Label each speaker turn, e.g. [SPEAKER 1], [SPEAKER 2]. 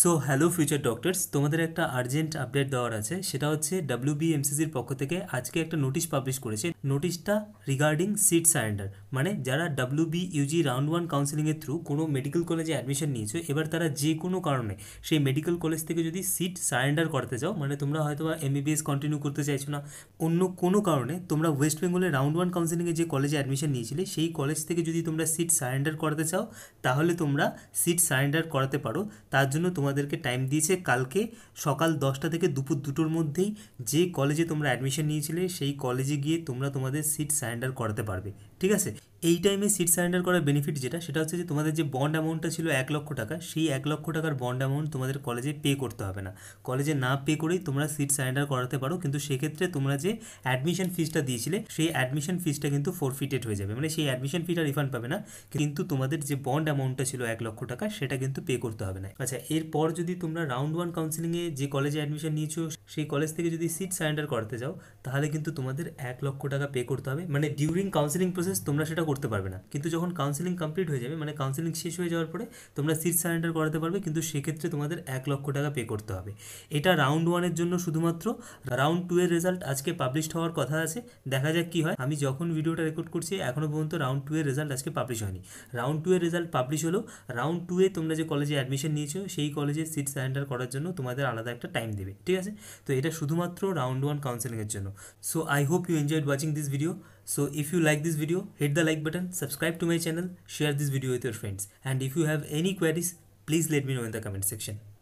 [SPEAKER 1] So hello future doctors তোমাদের একটা urgent update দেওয়ার আছে সেটা হচ্ছে ডাব্লিউবিএমসিসির পক্ষ থেকে আজকে একটা নোটিশ পাবলিশ করেছে নোটিশটা রিগার্ডিং সিট সারেন্ডার মানে যারা ডাব্লিউবি ইউজি রাউন্ড ওয়ান কাউন্সিলিংয়ের থ্রু কোনো মেডিকেল কলেজে অ্যাডমিশন নিয়েছো এবার তারা যে কোনো কারণে সেই মেডিকেল কলেজ থেকে যদি সিট সারেন্ডার করতে চাও মানে তোমরা হয়তো বা এমবিবিএস কন্টিনিউ করতে চাইছো না অন্য কোনো কারণে তোমরা ওয়েস্ট বেঙ্গলের রাউন্ড ওয়ান কাউন্সিলিংয়ে যে কলেজে অ্যাডমিশন নিয়েছিলে সেই কলেজ থেকে যদি তোমরা সিট সারেন্ডার করতে চাও তাহলে তোমরা সিট সারেন্ডার করাতে পারো তার জন্য তোমাদেরকে টাইম দিয়েছে কালকে সকাল দশটা থেকে দুপুর দুটোর মধ্যেই যে কলেজে তোমরা অ্যাডমিশন নিয়েছিলে সেই কলেজে গিয়ে তোমরা তোমাদের সিট সারেন্ডার করাতে পারবে ঠিক আছে এই টাইমে সিট সারেন্ডার করার বেনিফিট যেটা সেটা হচ্ছে যে তোমাদের যে বন্ড অ্যামাউন্টটা ছিল এক লক্ষ টাকা সেই এক লক্ষ টাকার বন্ড অ্যামাউন্ট তোমাদের কলেজে পে করতে হবে না কলেজে না পে করেই তোমরা সিট সারেন্ডার করাতে পারো কিন্তু সেক্ষেত্রে তোমরা যে অ্যাডমিশন ফিজটা দিয়েছিলে সেই অ্যাডমিশন ফিজটা কিন্তু ফোরফিটেড হয়ে যাবে মানে সেই অ্যাডমিশন ফিটা রিফান্ড পাবে না কিন্তু তোমাদের যে বন্ড অ্যামাউন্টটা ছিল এক লক্ষ টাকা সেটা কিন্তু পে করতে হবে না আচ্ছা এরপর যদি তোমরা রাউন্ড ওয়ান কাউন্সিলিংয়ে যে কলেজে অ্যাডমিশন নিয়েছো সেই কলেজ থেকে যদি সিট সারেন্ডার করাতে যাও তাহলে কিন্তু তোমাদের এক লক্ষ টাকা পে করতে হবে মানে ডিউরিং কাউন্সিলিং প্রসেস তোমরা সেটা করতে পারবে না কিন্তু যখন কাউন্সিলিং কমপ্লিট হয়ে যাবে মানে কাউন্সিলিং শেষ হয়ে যাওয়ার পরে তোমরা সিট সারেন্ডার করাতে পারবে কিন্তু সেক্ষেত্রে তোমাদের এক লক্ষ টাকা পে করতে হবে এটা রাউন্ড ওয়ানের জন্য শুধুমাত্র রাউন্ড টু এর রেজাল্ট আজকে পাবলিশড হওয়ার কথা আছে দেখা যাক কি হয় আমি যখন ভিডিওটা রেকর্ড করছি এখনও পর্যন্ত রাউন্ড টু এর রেজাল্ট আজকে পাবলিশ হয়নি রাউন্ড টু এর রেজাল্ট পাবলিশ হলো রাউন্ড টু এ তোমরা যে কলেজে অ্যাডমিশন নিয়েছো সেই কলেজে সিট সারেন্ডার করার জন্য তোমাদের আলাদা একটা টাইম দেবে ঠিক আছে তো এটা শুধুমাত্র রাউন্ড ওয়ান কাউন্সেলিংয়ের জন্য so I hope you enjoyed watching this video So if you like this video, hit the like button, subscribe to my channel, share this video with your friends. And if you have any queries, please let me know in the comment section.